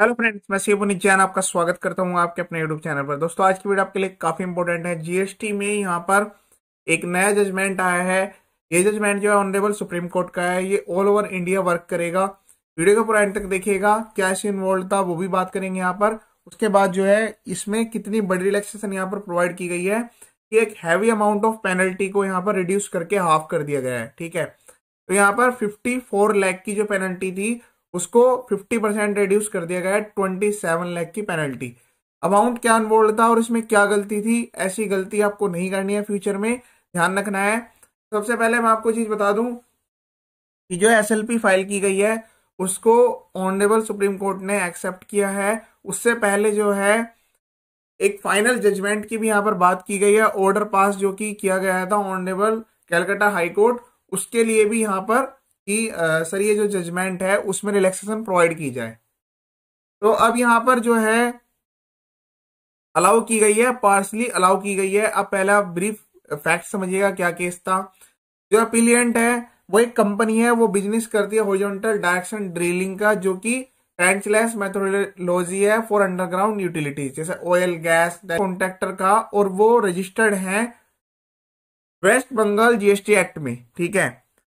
Hello friends मैं शिव निज्ञान आपका स्वागत करता हूं आपके अपने यूट्यूब चैनल पर दोस्तों आज की वीडियो आपके लिए काफी इंपॉर्टेंट है जीएसटी में यहाँ पर एक नया जजमेंट आया है ये जजमेंट जो है ऑनरेबल सुप्रीम कोर्ट का है ये ऑल ओवर इंडिया वर्क करेगा वीडियो को पूरा एंड तक देखिएगा क्या इस इन्वॉल्व था वो भी बात करेंगे यहाँ पर उसके बाद जो है इसमें कितनी बड़ी रिलैक्सेशन यहाँ पर प्रोवाइड की गई है कि एक हैवी अमाउंट ऑफ पेनल्टी को यहाँ पर रिड्यूस करके हाफ कर दिया गया है ठीक है तो यहाँ पर फिफ्टी फोर की जो पेनल्टी थी उसको 50 परसेंट रिड्यूस कर दिया गया है ट्वेंटी सेवन लैख की पेनल्टी अमाउंट क्या अनबोल्ड था और इसमें क्या गलती थी ऐसी गलती आपको नहीं करनी है फ्यूचर में ध्यान रखना है सबसे पहले मैं आपको चीज बता दूं कि जो एस फाइल की गई है उसको ऑनरेबल सुप्रीम कोर्ट ने एक्सेप्ट किया है उससे पहले जो है एक फाइनल जजमेंट की भी यहाँ पर बात की गई है ऑर्डर पास जो कि किया गया था ऑनरेबल कैलकाटा हाईकोर्ट उसके लिए भी यहाँ पर कि सर ये जो जजमेंट है उसमें रिलैक्सेशन प्रोवाइड की जाए तो अब यहाँ पर जो है अलाउ की गई है पार्सली अलाउ की गई है अब पहला ब्रीफ फैक्ट समझिएगा क्या केस था जो अपीलियंट है वो एक कंपनी है वो बिजनेस करती है हॉरिजॉन्टल डायरेक्शन ड्रिलिंग का जो कि ट्रेंचलेस मेथोडोलॉजी है फॉर अंडरग्राउंड यूटिलिटीज जैसे ऑयल गैस कॉन्ट्रैक्टर का और वो रजिस्टर्ड है वेस्ट बंगाल जीएसटी एक्ट में ठीक है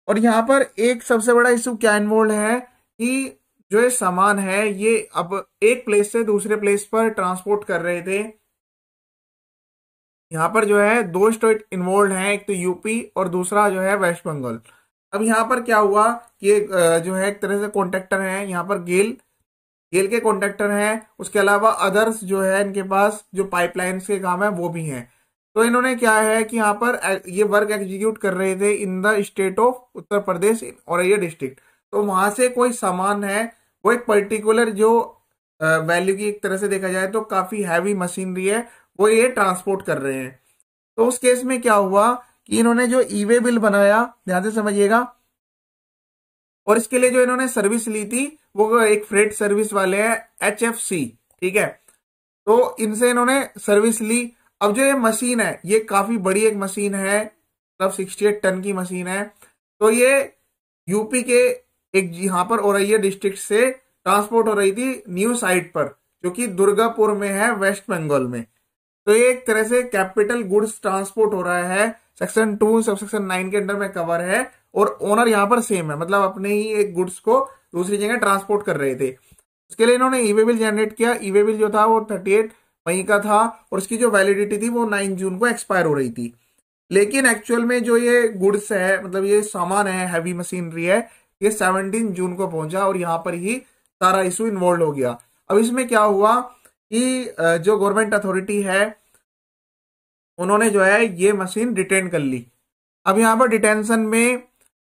और यहाँ पर एक सबसे बड़ा इशू क्या इन्वॉल्व है कि जो ये सामान है ये अब एक प्लेस से दूसरे प्लेस पर ट्रांसपोर्ट कर रहे थे यहाँ पर जो है दो स्टेट इन्वॉल्व हैं एक तो यूपी और दूसरा जो है वेस्ट बंगाल अब यहाँ पर क्या हुआ कि जो है एक तरह से कॉन्ट्रेक्टर है यहाँ पर गेल गेल के कॉन्ट्रेक्टर हैं उसके अलावा अदर्स जो है इनके पास जो पाइपलाइंस के काम है वो भी हैं तो इन्होंने क्या है कि यहाँ पर ये वर्क एग्जीक्यूट कर रहे थे in the state of Uttar Pradesh और ये डिस्ट्रिक्ट तो वहां से कोई सामान है वो एक पर्टिकुलर जो वैल्यू की एक तरह से देखा जाए तो काफी हैवी मशीनरी है वो ये ट्रांसपोर्ट कर रहे हैं तो उस केस में क्या हुआ कि इन्होंने जो ईवे बिल बनाया ध्यान से समझिएगा और इसके लिए जो इन्होंने सर्विस ली थी वो एक फ्रेट सर्विस वाले हैं एच ठीक है तो इनसे इन्होंने सर्विस ली अब जो ये मशीन है ये काफी बड़ी एक मशीन है मतलब सिक्सटी एट टन की मशीन है तो ये यूपी के एक यहां पर औरैया डिस्ट्रिक्ट से ट्रांसपोर्ट हो रही थी न्यू साइट पर जो कि दुर्गापुर में है वेस्ट बंगाल में तो ये एक तरह से कैपिटल गुड्स ट्रांसपोर्ट हो रहा है section two sub section nine के अंडर में कवर है और ओनर यहां पर सेम है मतलब अपने ही एक गुड्स को दूसरी जगह ट्रांसपोर्ट कर रहे थे उसके लिए इन्होंने ईवे बिल जनरेट किया ईवे बिल जो था वो थर्टी एट वहीं का था और उसकी जो वैलिडिटी थी वो नाइन जून को एक्सपायर हो रही थी लेकिन एक्चुअल में जो ये गुड्स है मतलब ये सामान है हैवी मशीनरी है ये सेवनटीन जून को पहुंचा और यहाँ पर ही सारा इशू इन्वॉल्व हो गया अब इसमें क्या हुआ कि जो गवर्नमेंट अथॉरिटी है उन्होंने जो है ये मशीन डिटेन कर ली अब यहाँ पर डिटेंशन में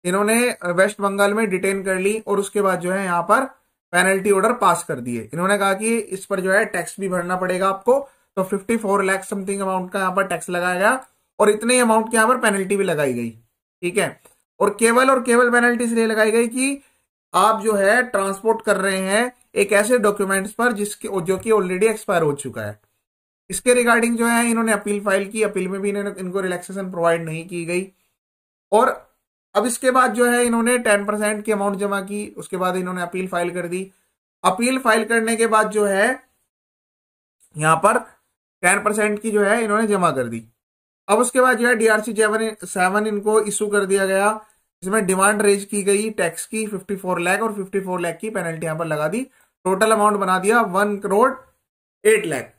इन्होंने वेस्ट बंगाल में डिटेन कर ली और उसके बाद जो है यहाँ पर पेनल्टी ऑर्डर पास कर दिए इन्होंने कहा कि इस पर जो है टैक्स भी भरना पड़ेगा आपको तो 54 लाख समथिंग अमाउंट का यहाँ पर टैक्स लगाया गया और इतने ही अमाउंट के यहाँ पर पेनल्टी भी लगाई गई ठीक है और केवल और केवल पेनल्टी इसलिए लगाई गई कि आप जो है ट्रांसपोर्ट कर रहे हैं एक ऐसे डॉक्यूमेंट्स पर जिसके जो कि ऑलरेडी एक्सपायर हो चुका है इसके रिगार्डिंग जो है इन्होंने अपील फाइल की अपील में भी इन्होंने इनको रिलैक्सेशन प्रोवाइड नहीं की गई और अब इसके बाद जो है इन्होंने टेन परसेंट की अमाउंट जमा की उसके बाद इन्होंने अपील फाइल कर दी अपील फाइल करने के बाद जो है यहां पर टेन परसेंट की जो है इन्होंने जमा कर दी अब उसके बाद जो है डीआरसी सेवन सेवन इनको इशू कर दिया गया इसमें डिमांड रेज की गई टैक्स की 54 लाख और 54 लाख की पेनल्टी यहां पर लगा दी टोटल अमाउंट बना दिया वन करोड़ एट लाख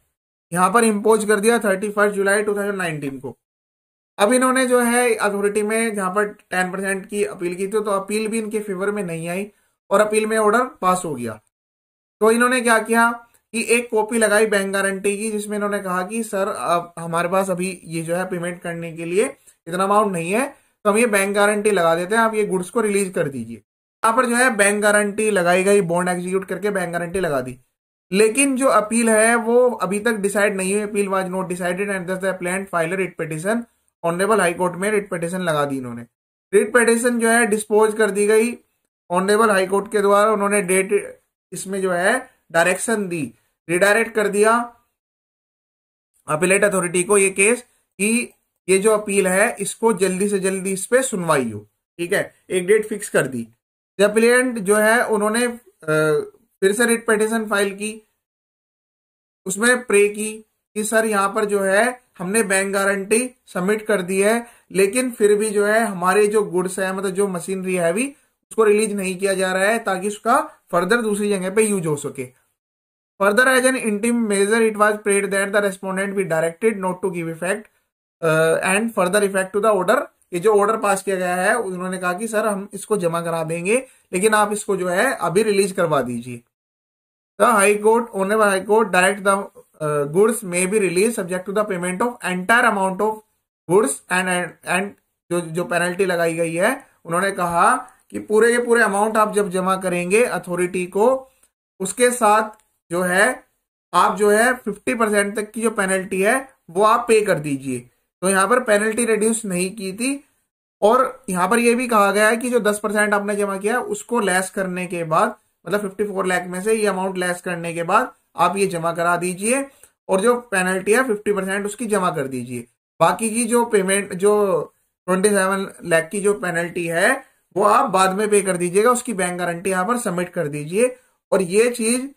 यहां पर इम्पोज कर दिया thirty first July two thousand nineteen को अब इन्होंने जो है अथॉरिटी में जहां पर टेन परसेंट की अपील की थी तो अपील भी इनके फेवर में नहीं आई और अपील में ऑर्डर पास हो गया तो इन्होंने क्या किया कि एक कॉपी लगाई बैंक गारंटी की जिसमें इन्होंने कहा कि सर अब हमारे पास अभी ये जो है पेमेंट करने के लिए इतना अमाउंट नहीं है तो हम ये बैंक गारंटी लगा देते हैं आप ये गुड्स को रिलीज कर दीजिए यहाँ पर जो है बैंक गारंटी लगाई गई बॉन्ड एग्जीक्यूट करके बैंक गारंटी लगा दी लेकिन जो अपील है वो अभी तक डिसाइड नहीं हुई appeal was not decided and the plan filer it petition honourable high court में रिट पटिशन लगा दी इन्होंने रिट पटिशन जो है डिस्पोज कर दी गई ऑनरेबल हाईकोर्ट के द्वारा उन्होंने डेट इसमें जो है डायरेक्शन दी रिडायरेक्ट कर दिया अपीलेट अथॉरिटी को ये केस कि ये जो अपील है इसको जल्दी से जल्दी इस पर सुनवाई हो ठीक है एक डेट फिक्स कर दी अपीलेंट जो है उन्होंने फिर से रिट पटिशन फाइल की उसमें प्रे की कि सर यहाँ पर जो है हमने बैंक गारंटी सबमिट कर दी है लेकिन फिर भी जो है हमारे जो गुड्स है मतलब जो मशीनरी है अभी उसको रिलीज नहीं किया जा रहा है ताकि उसका फर्दर दूसरी जगह पे यूज हो सके further as an interim measure it was prayed that the respondent be directed not to give effect and further effect to the order ये जो ऑर्डर पास किया गया है उन्होंने कहा कि सर हम इसको जमा करा देंगे लेकिन आप इसको जो है अभी रिलीज करवा दीजिए the high court honour high court direct the uh, goods may be released subject to the payment of entire amount of goods and and, जो जो पेनल्टी लगाई गई है उन्होंने कहा कि पूरे के पूरे अमाउंट आप जब जमा करेंगे अथॉरिटी को उसके साथ जो है आप जो है 50 परसेंट तक की जो पेनल्टी है वो आप पे कर दीजिए तो यहाँ पर पेनल्टी रिड्यूस नहीं की थी और यहाँ पर यह भी कहा गया है कि जो 10 परसेंट आपने जमा किया उसको लेस करने के बाद मतलब 54 लैख में से ये अमाउंट लेस करने के बाद आप ये जमा करा दीजिए और जो पेनल्टी है फिफ्टी परसेंट उसकी जमा कर दीजिए बाकी की जो पेमेंट जो ट्वेंटी सेवन लैख की जो पेनल्टी है वो आप बाद में पे कर दीजिएगा उसकी बैंक गारंटी यहाँ पर सबमिट कर दीजिए और ये चीज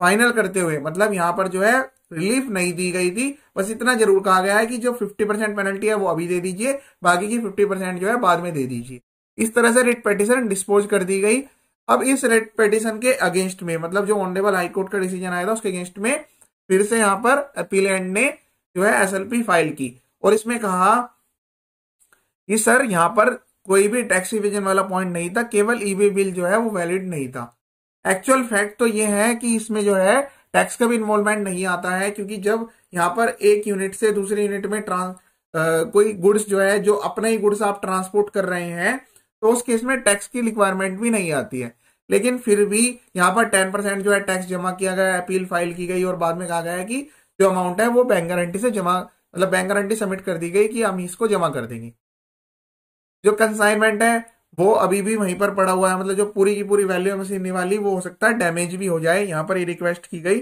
फाइनल करते हुए मतलब यहाँ पर जो है रिलीफ नहीं दी गई थी बस इतना जरूर कहा गया है कि जो 50 परसेंट पेनल्टी है वो अभी दे दीजिए बाकी की 50 परसेंट जो है बाद में दे दीजिए इस तरह से रिट पेटिशन डिस्पोज कर दी गई अब इस रेट पेटिशन के अगेंस्ट में मतलब जो ऑनरेबल हाईकोर्ट का डिसीजन आया था उसके अगेंस्ट में फिर से यहां पर अपील एंड ने जो है एसएलपी फाइल की और इसमें कहा कि सर यहां पर कोई भी टैक्स रिविजन वाला पॉइंट नहीं था केवल ईबी e बिल जो है वो वैलिड नहीं था एक्चुअल फैक्ट तो ये है कि इसमें जो है टैक्स का भी इन्वॉल्वमेंट नहीं आता है क्योंकि जब यहाँ पर एक यूनिट से दूसरे यूनिट में ट्रांस कोई गुड्स जो है जो अपना ही गुड्स आप ट्रांसपोर्ट कर रहे हैं तो उस केस में टैक्स की रिक्वायरमेंट भी नहीं आती है लेकिन फिर भी यहाँ पर टेन परसेंट जो है टैक्स जमा किया गया अपील फाइल की गई और बाद में कहा गया कि जो अमाउंट है वो बैंक गारंटी से जमा मतलब बैंक गारंटी सबमिट कर दी गई कि हम इसको जमा कर देंगे जो कंसाइनमेंट है वो अभी भी वहीं पर पड़ा हुआ है मतलब जो पूरी की पूरी वैल्यू हमें सीखने वाली वो हो सकता है डैमेज भी हो जाए यहाँ पर ये रिक्वेस्ट की गई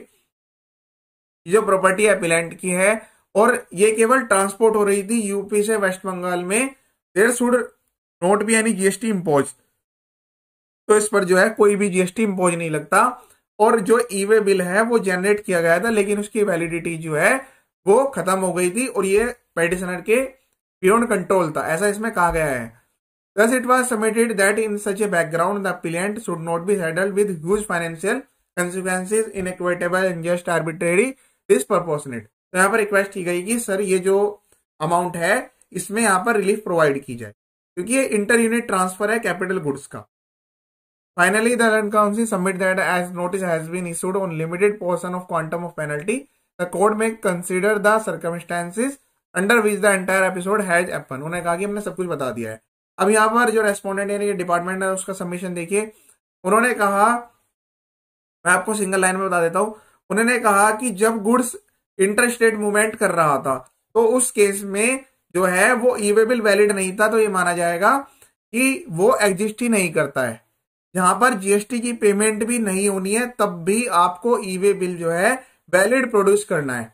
जो प्रॉपर्टी अपीलेंट की है और ये केवल ट्रांसपोर्ट हो रही थी यूपी से वेस्ट बंगाल में देर सुड नोट भी यानी जीएसटी इम्पोज तो इस पर जो है कोई भी जीएसटी इम्पोज नहीं लगता और जो ई वे बिल है वो जनरेट किया गया था लेकिन उसकी वैलिडिटी जो है वो खत्म हो गई थी और ये पेटिशनर के बियॉन्ड कंट्रोल था ऐसा इसमें कहा गया है Thus, it was submitted that in such a background, the appellant should not be saddled with huge financial consequences, inequitable, arbitrary this disproportionate. तो यहाँ पर रिक्वेस्ट की गई कि सर ये जो अमाउंट है इसमें यहाँ पर रिलीफ प्रोवाइड की जाए क्योंकि ये इंटर यूनिट ट्रांसफर है कैपिटल गुड्स का Finally, the Land Council submit that as notice has been issued on limited portion of quantum of penalty, the court may consider the circumstances under which the entire episode has happened उन्होंने कहा कि हमने सब कुछ बता दिया है अब यहाँ पर जो respondent है ये department है उसका submission देखिए उन्होंने कहा मैं आपको सिंगल लाइन में बता देता हूँ उन्होंने कहा कि जब गुड्स इंटर स्टेट मूवमेंट कर रहा था तो उस केस में जो है वो ईवेबल वैलिड नहीं था तो ये माना जाएगा कि वो एग्जिस्ट ही नहीं करता है जहां पर जीएसटी की पेमेंट भी नहीं होनी है तब भी आपको ईवे बिल जो है वैलिड प्रोड्यूस करना है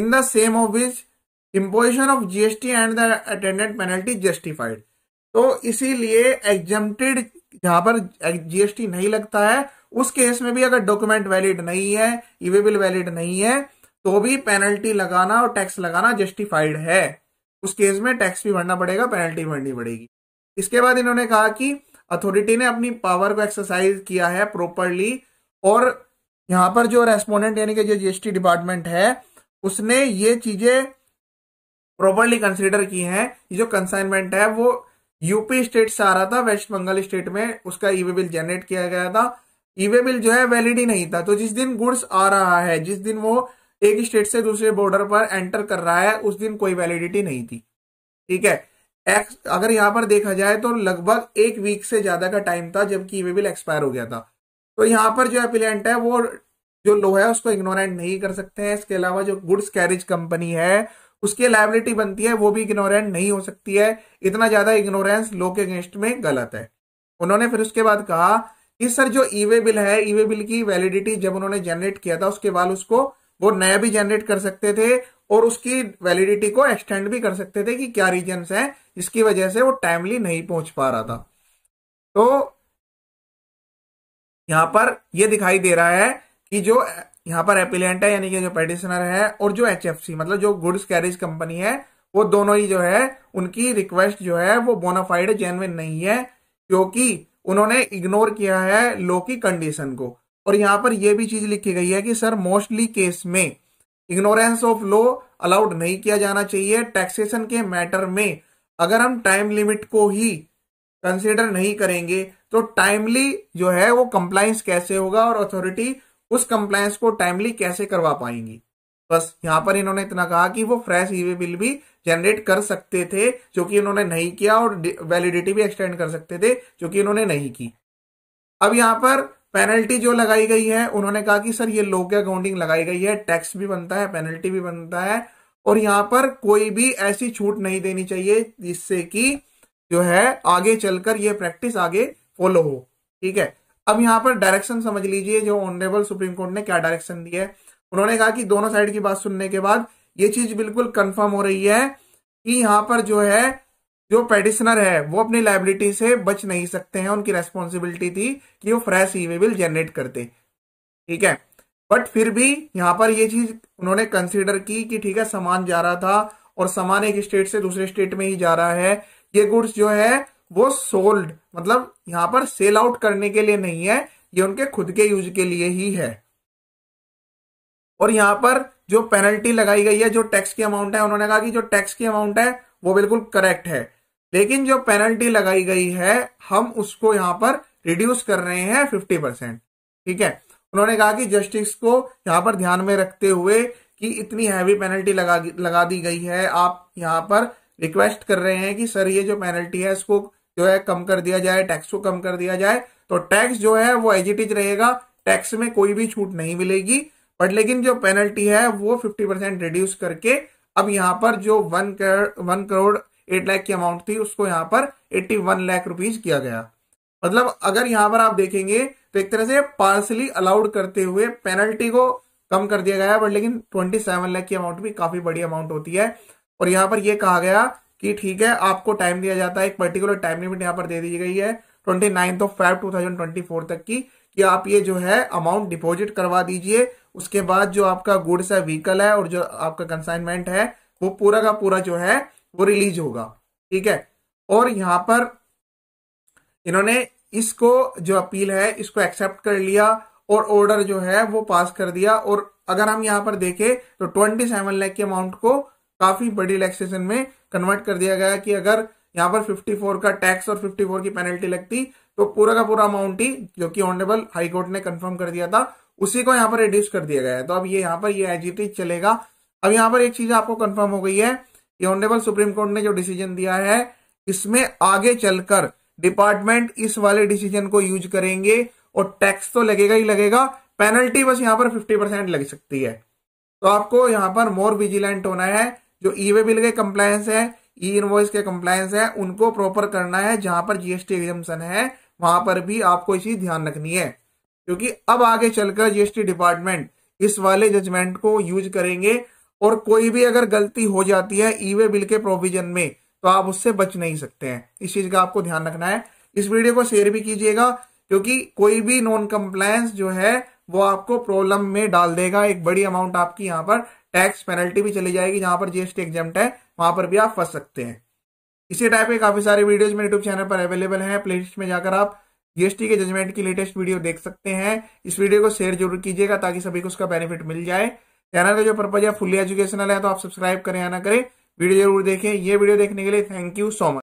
in the same of which imposition of GST and the attendant penalty justified तो इसीलिए एग्जेड जहां पर जीएसटी नहीं लगता है उस केस में भी अगर डॉक्यूमेंट वैलिड नहीं है ईवे बिल वैलिड नहीं है तो भी पेनल्टी लगाना और टैक्स लगाना जस्टिफाइड है उस केस में टैक्स भी भरना पड़ेगा पेनल्टी भरनी पड़ेगी इसके बाद इन्होंने कहा कि अथॉरिटी ने अपनी पावर को एक्सरसाइज किया है प्रॉपरली और यहाँ पर जो रेस्पोंडेंट यानी कि जो जीएसटी डिपार्टमेंट है उसने ये चीजें प्रॉपरली कंसिडर की हैं ये जो कंसाइनमेंट है वो यूपी स्टेट से आ रहा था वेस्ट बंगाल स्टेट में उसका ईवे बिल जनरेट किया गया था ईवे e बिल जो है वैलिड ही नहीं था तो जिस दिन गुड्स आ रहा है जिस दिन वो एक स्टेट से दूसरे बॉर्डर पर एंटर कर रहा है उस दिन कोई वैलिडिटी नहीं थी ठीक है एक्स अगर यहां पर देखा जाए तो लगभग एक वीक से ज्यादा का टाइम था जबकि ये बिल एक्सपायर हो गया था तो यहां पर जो एपिलेंट है वो जो लो है उसको इग्नोरेंट नहीं कर सकते हैं इसके अलावा जो गुड्स कैरेज कंपनी है उसकी लाइबिलिटी बनती है वो भी इग्नोरेंट नहीं हो सकती है इतना ज्यादा इग्नोरेंस लो के अगेंस्ट में गलत है उन्होंने फिर उसके बाद कहा कि सर जो ईवे बिल है ईवे बिल की वैलिडिटी जब उन्होंने जनरेट किया था उसके बाद उसको वो नया भी जनरेट कर सकते थे और उसकी वैलिडिटी को एक्सटेंड भी कर सकते थे कि क्या रीजन है जिसकी वजह से वो टाइमली नहीं पहुंच पा रहा था तो यहां पर यह दिखाई दे रहा है कि जो यहां पर एपिलेंट है यानी कि जो पेडिशनर है और जो एच मतलब जो गुड्स कैरेज कंपनी है वो दोनों ही जो है उनकी रिक्वेस्ट जो है वो बोनाफाइड जेनविन नहीं है क्योंकि उन्होंने इग्नोर किया है लो की कंडीशन को और यहां पर यह भी चीज लिखी गई है कि सर मोस्टली केस में इग्नोरेंस ऑफ लॉ अलाउड नहीं किया जाना चाहिए टैक्सेशन के मैटर में अगर हम टाइम लिमिट को ही कंसिडर नहीं करेंगे तो टाइमली जो है वो कंप्लाइंस कैसे होगा और अथॉरिटी उस कंप्लाइंस को टाइमली कैसे करवा पाएंगी बस यहां पर इन्होंने इतना कहा कि वो फ्रेश ईवे बिल भी जनरेट कर सकते थे जो कि इन्होंने नहीं किया और वैलिडिटी भी एक्सटेंड कर सकते थे जो कि इन्होंने नहीं की अब यहां पर पेनल्टी जो लगाई गई है उन्होंने कहा कि सर ये लोग अकाउंटिंग लगाई गई है टैक्स भी बनता है पेनल्टी भी बनता है और यहां पर कोई भी ऐसी छूट नहीं देनी चाहिए जिससे कि जो है आगे चलकर ये प्रैक्टिस आगे फॉलो हो ठीक है अब यहां पर डायरेक्शन समझ लीजिए जो ऑनरेबल सुप्रीम कोर्ट ने क्या डायरेक्शन दिया है उन्होंने कहा कि दोनों साइड की बात सुनने के बाद ये चीज बिल्कुल कंफर्म हो रही है कि यहां पर जो है जो पेडिशनर है वो अपनी लाइबिलिटी से बच नहीं सकते हैं उनकी रेस्पॉन्सिबिलिटी थी कि वो फ्रेश ई बिल जनरेट करते ठीक है बट फिर भी यहां पर ये चीज उन्होंने कंसिडर की कि ठीक है सामान जा रहा था और सामान एक स्टेट से दूसरे स्टेट में ही जा रहा है ये गुड्स जो है वो सोल्ड मतलब यहां पर सेल आउट करने के लिए नहीं है ये उनके खुद के यूज के लिए ही है और यहां पर जो पेनल्टी लगाई गई है जो टैक्स की अमाउंट है उन्होंने कहा कि जो टैक्स की अमाउंट है वो बिल्कुल करेक्ट है लेकिन जो पेनल्टी लगाई गई है हम उसको यहां पर रिड्यूस कर रहे हैं फिफ्टी परसेंट ठीक है उन्होंने कहा कि जस्टिस को यहां पर ध्यान में रखते हुए कि इतनी हैवी पेनल्टी लगा लगा दी गई है आप यहां पर रिक्वेस्ट कर रहे हैं कि सर ये जो पेनल्टी है इसको जो है कम कर दिया जाए टैक्स को कम कर दिया जाए तो टैक्स जो है वो एजिटिज रहेगा टैक्स में कोई भी छूट नहीं मिलेगी बट लेकिन जो पेनल्टी है वो फिफ्टी परसेंट रिड्यूस करके अब यहां पर जो one crore one crore eight lakh की अमाउंट थी उसको यहाँ पर एट्टी वन लाख रुपीज किया गया मतलब अगर यहाँ पर आप देखेंगे तो एक तरह से पार्सली अलाउड करते हुए पेनल्टी को कम कर दिया गया बट लेकिन ट्वेंटी सेवन लाख की अमाउंट भी काफी बड़ी अमाउंट होती है और यहाँ पर यह कहा गया कि ठीक है आपको टाइम दिया जाता है एक पर्टिकुलर टाइम लिमिट यहाँ पर दे दी गई है twenty ninth of five two thousand twenty four तक की कि आप ये जो है अमाउंट डिपॉजिट करवा दीजिए उसके बाद जो आपका गुड्स है व्हीकल है और जो आपका कंसाइनमेंट है वो पूरा का पूरा जो है वो रिलीज होगा ठीक है और यहाँ पर इन्होंने इसको जो अपील है इसको एक्सेप्ट कर लिया और ऑर्डर जो है वो पास कर दिया और अगर हम यहाँ पर देखें तो ट्वेंटी सेवन लैख के अमाउंट को काफी बड़ी रिलैक्सेशन में कन्वर्ट कर दिया गया कि अगर यहाँ पर 54 का टैक्स और 54 की पेनल्टी लगती तो पूरा का पूरा अमाउंट ही जो कि ऑनरेबल हाईकोर्ट ने कंफर्म कर दिया था उसी को यहाँ पर रिड्यूस कर दिया गया है तो अब ये यहाँ पर ये एजीटी चलेगा अब यहाँ पर एक चीज आपको कन्फर्म हो गई है ये ऑनरेबल सुप्रीम कोर्ट ने जो डिसीजन दिया है इसमें आगे चलकर डिपार्टमेंट इस वाले डिसीजन को यूज करेंगे और टैक्स तो लगेगा ही लगेगा पेनल्टी बस यहां पर फिफ्टी परसेंट लग सकती है तो आपको यहां पर मोर विजिलेंट होना है जो ई वे बिल के कंप्लायंस है ई इनवॉइस के कंप्लायंस है उनको प्रॉपर करना है जहां पर जीएसटी एग्जामेशन है वहां पर भी आपको इसी ध्यान रखनी है क्योंकि अब आगे चलकर जीएसटी डिपार्टमेंट इस वाले जजमेंट को यूज करेंगे और कोई भी अगर गलती हो जाती है ईवे बिल के प्रोविजन में तो आप उससे बच नहीं सकते हैं इस चीज का आपको ध्यान रखना है इस वीडियो को शेयर भी कीजिएगा क्योंकि कोई भी नॉन कंप्लायंस जो है वो आपको प्रॉब्लम में डाल देगा एक बड़ी अमाउंट आपकी यहाँ पर टैक्स पेनल्टी भी चली जाएगी जहां पर जीएसटी एग्जाम है वहां पर भी आप फंस सकते हैं इसी टाइप के काफी सारे वीडियोज मेरे यूट्यूब चैनल पर अवेलेबल प्ले प्लेलिस्ट में जाकर आप जीएसटी के जजमेंट की लेटेस्ट वीडियो देख सकते हैं इस वीडियो को शेयर जरूर कीजिएगा ताकि सभी को उसका बेनिफिट मिल जाए चैनल का जो पर्पज है फुल्ली एजुकेशनल है तो आप सब्सक्राइब करें या ना करें वीडियो जरूर देखें ये वीडियो देखने के लिए थैंक यू सो मच